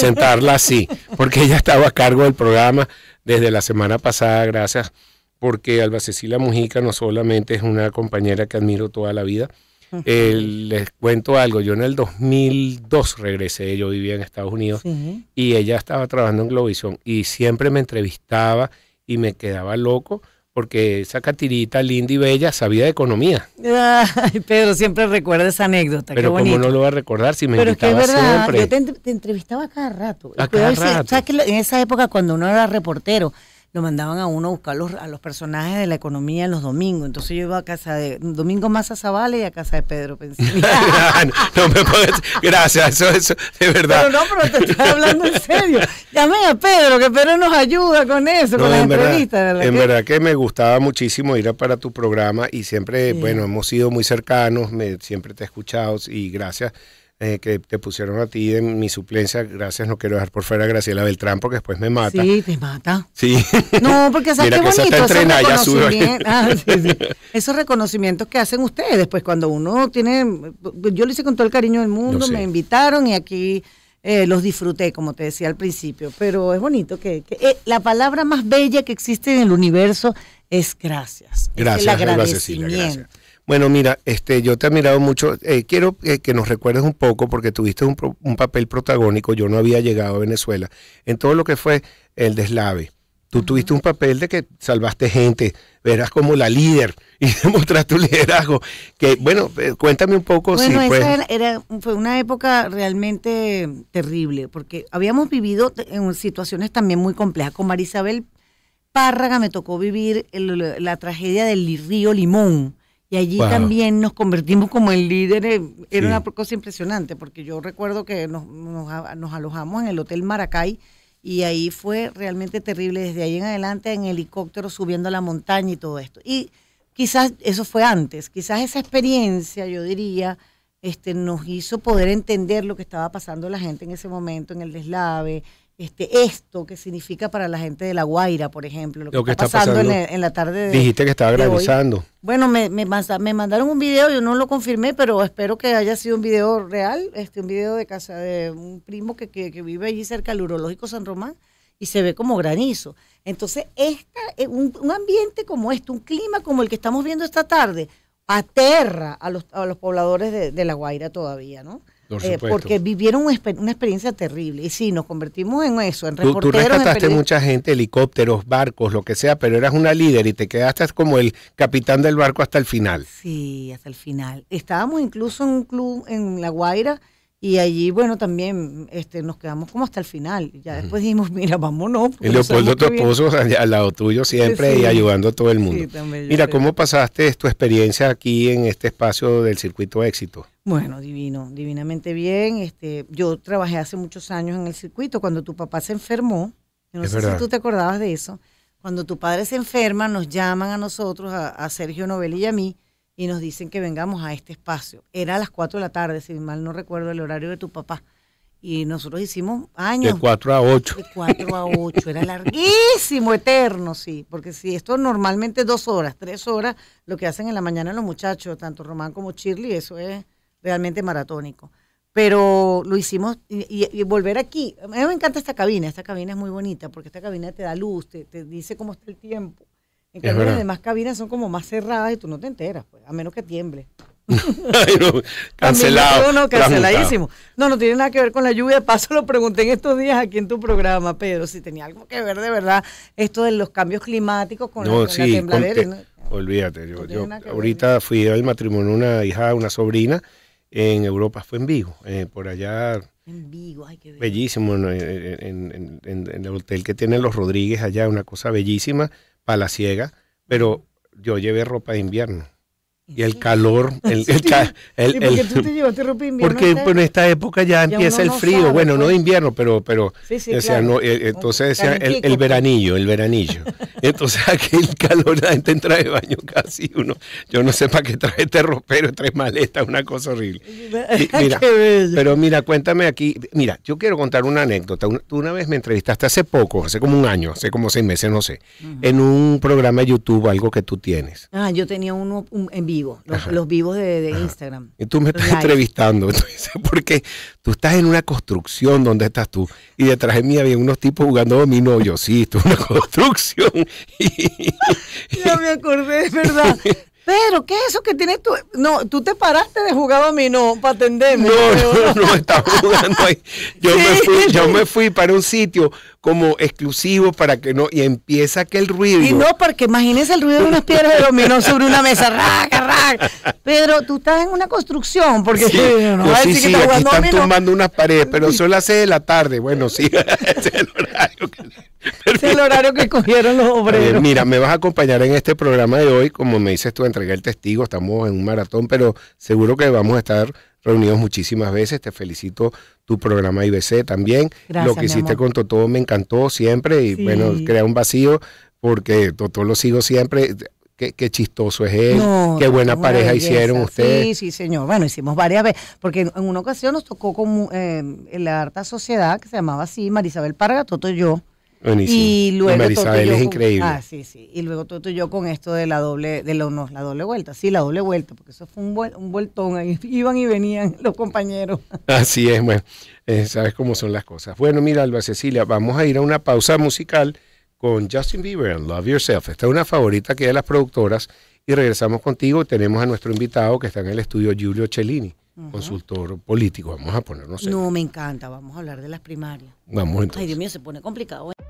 presentarla así, porque ella estaba a cargo del programa desde la semana pasada, gracias, porque Alba Cecilia Mujica no solamente es una compañera que admiro toda la vida, les cuento algo, yo en el 2002 regresé, yo vivía en Estados Unidos y ella estaba trabajando en Globovisión y siempre me entrevistaba y me quedaba loco porque esa catirita linda y bella sabía de economía. Ay, Pedro, siempre recuerda esa anécdota. Pero cómo no lo va a recordar si me Pero invitaba es que es verdad, siempre. Yo te, entrevistaba cada rato. A cada rato. ¿Sabes que en esa época cuando uno era reportero, lo mandaban a uno a buscar los, a los personajes de la economía en los domingos. Entonces yo iba a casa de Domingo Massa Zavala y a casa de Pedro ah, no, gracias, eso, eso, de verdad. Pero no, pero te estoy hablando en serio. Llame a Pedro, que Pedro nos ayuda con eso, con las verdad, en verdad que me gustaba muchísimo ir a para tu programa y siempre, bueno, hemos sido muy cercanos, me, siempre te he escuchado y gracias eh, que te pusieron a ti en mi suplencia. Gracias, no quiero dejar por fuera a Graciela Beltrán porque después me mata. Sí, te mata. Sí. No, porque sabes que qué bonito. esos, reconocimientos, que hacen ustedes después pues, cuando uno tiene. Yo lo hice con todo el cariño del mundo, me invitaron y aquí eh, los disfruté, como te decía al principio. Pero es bonito que, eh, la palabra más bella que existe en el universo es gracias. Gracias, agradecimiento. gracias. Cecilia, gracias. Bueno, mira, este, yo te he mirado mucho. Eh, quiero eh, que nos recuerdes un poco, porque tuviste un, papel protagónico, yo no había llegado a Venezuela, en todo lo que fue el deslave. Tú tuviste un papel de que salvaste gente, verás como la líder y demostraste tu liderazgo. Que bueno, eh, cuéntame un poco. Bueno, esa era, fue una época realmente terrible, porque habíamos vivido en situaciones también muy complejas. Con Marisabel Párraga me tocó vivir la tragedia del río Limón, y allí también nos convertimos como el líder, Era una cosa impresionante, porque yo recuerdo que nos, alojamos en el Hotel Maracay y ahí fue realmente terrible. Desde ahí en adelante, en helicóptero, subiendo a la montaña y todo esto. Y quizás eso fue antes, quizás esa experiencia, yo diría, este, nos hizo poder entender lo que estaba pasando la gente en ese momento, en el deslave, este, esto que significa para la gente de La Guaira, por ejemplo, lo que, está, pasando, en, la, tarde de Dijiste que estaba granizando. Bueno, me, me, mandaron un video, yo no lo confirmé, pero espero que haya sido un video real, este, un video de casa de un primo que, que, vive allí cerca del Urológico San Román y se ve como granizo. Entonces, esta, eh, un, un ambiente como este, un clima como el que estamos viendo esta tarde, aterra a los, a los pobladores de, de La Guaira todavía, ¿no? Eh, porque vivieron una, experiencia terrible. Y sí, nos convertimos en eso, en reporteros. Tú, rescataste mucha gente, helicópteros, barcos, lo que sea, pero eras una líder y te quedaste como el capitán del barco hasta el final. Sí, hasta el final. Estábamos incluso en un club en La Guaira y allí, bueno, también este, nos quedamos como hasta el final. Ya después dijimos, mira, vámonos. Y Leopoldo, tu esposo, al lado tuyo siempre y ayudando a todo el mundo. mira, ¿cómo pasaste tu experiencia aquí en este espacio del circuito éxito? Bueno, divino, divinamente bien. Este, yo trabajé hace muchos años en el circuito cuando tu papá se enfermó. no sé si tú te acordabas de eso. Cuando tu padre se enferma, nos llaman a nosotros, a, a Sergio Novelli y a mí, y nos dicen que vengamos a este espacio. Era a las 4 de la tarde, si mal no recuerdo el horario de tu papá. Y nosotros hicimos años. De 4 a 8. De 4 a 8. Era larguísimo, eterno, sí. Porque si esto normalmente dos horas, tres horas, lo que hacen en la mañana los muchachos, tanto Román como Shirley, eso es realmente maratónico. Pero lo hicimos y, volver aquí. A mí me encanta esta cabina. Esta cabina es muy bonita porque esta cabina te da luz, te, te dice cómo está el tiempo. En cambio, las demás cabinas son como más cerradas y tú no te enteras, pues, a menos que tiemble. cancelado. No, canceladísimo. No, no tiene nada que ver con la lluvia. paso lo pregunté en estos días aquí en tu programa, Pedro, si tenía algo que ver de verdad esto de los cambios climáticos con, la, sí, tembladera. olvídate, yo, ahorita fui al matrimonio una hija, una sobrina en Europa, fue en Vigo, eh, por allá. En Vigo, hay que ver. Bellísimo, en, el hotel que tienen los Rodríguez allá, una cosa bellísima la ciega, pero yo llevé ropa de invierno. Y el calor, el, el, el, porque tú te llevaste ropa invierno. Porque en esta época ya, empieza el frío, bueno, no de pues. invierno, pero, pero eh, eh, entonces el, veranillo, el veranillo. Entonces aquel calor la gente entra de baño casi uno. Yo no sé para qué trae este ropero, tres maletas, una cosa horrible. pero mira, cuéntame aquí. Mira, yo quiero contar una anécdota. tú una vez me entrevistaste hace poco, hace como un año, hace como seis meses, no sé, en un programa de YouTube, algo que tú tienes. Ah, yo tenía uno en vivo, los, vivos de, Instagram. Y tú me estás entrevistando, entonces, porque tú estás en una construcción donde estás tú y detrás de mí había unos tipos jugando dominó. Yo sí, esto es una construcción. ya me acordé, es verdad. Pero, ¿qué es eso que tienes tú? No, tú te paraste de jugar a mí, no, para atenderme. No, no, no, estaba jugando ahí. Yo, me fui, yo me fui para un sitio como exclusivo para que no, y empieza aquel ruido. Y no, porque imagínese el ruido de unas piedras de dominó sobre una mesa, raca, raca. Pedro, tú estás en una construcción, porque sí, no, sí, aquí están tumbando unas paredes, pero son las de la tarde, bueno, sí, es el horario que... Es el horario que cogieron los obreros. mira, me vas a acompañar en este programa de hoy, como me dices tú, entregué el testigo, estamos en un maratón, pero seguro que vamos a estar reunidos muchísimas veces. Te felicito tu programa IBC también. lo que hiciste con Totó me encantó siempre y bueno, crea un vacío porque Totó lo sigo siempre. Qué, chistoso es él, qué buena pareja hicieron ustedes. Sí, sí, señor. Bueno, hicimos varias veces, porque en una ocasión nos tocó con eh, la harta sociedad que se llamaba así, Marisabel Parga, Toto y yo. Ah, y luego Marisabel es increíble. Y luego yo con esto de la doble, de la, la doble vuelta. Sí, la doble vuelta, porque eso fue un, un vueltón. Ahí iban y venían los compañeros. Así es, bueno, eh, sabes cómo son las cosas. Bueno, mira, Alba Cecilia, vamos a ir a una pausa musical con Justin Bieber en Love Yourself. Esta es una favorita que de las productoras. Y regresamos contigo. Tenemos a nuestro invitado que está en el estudio, Giulio Cellini. consultor político. Vamos a ponernos. No, me encanta. Vamos a hablar de las primarias. Vamos Ay, Dios mío, se pone complicado. ¿eh?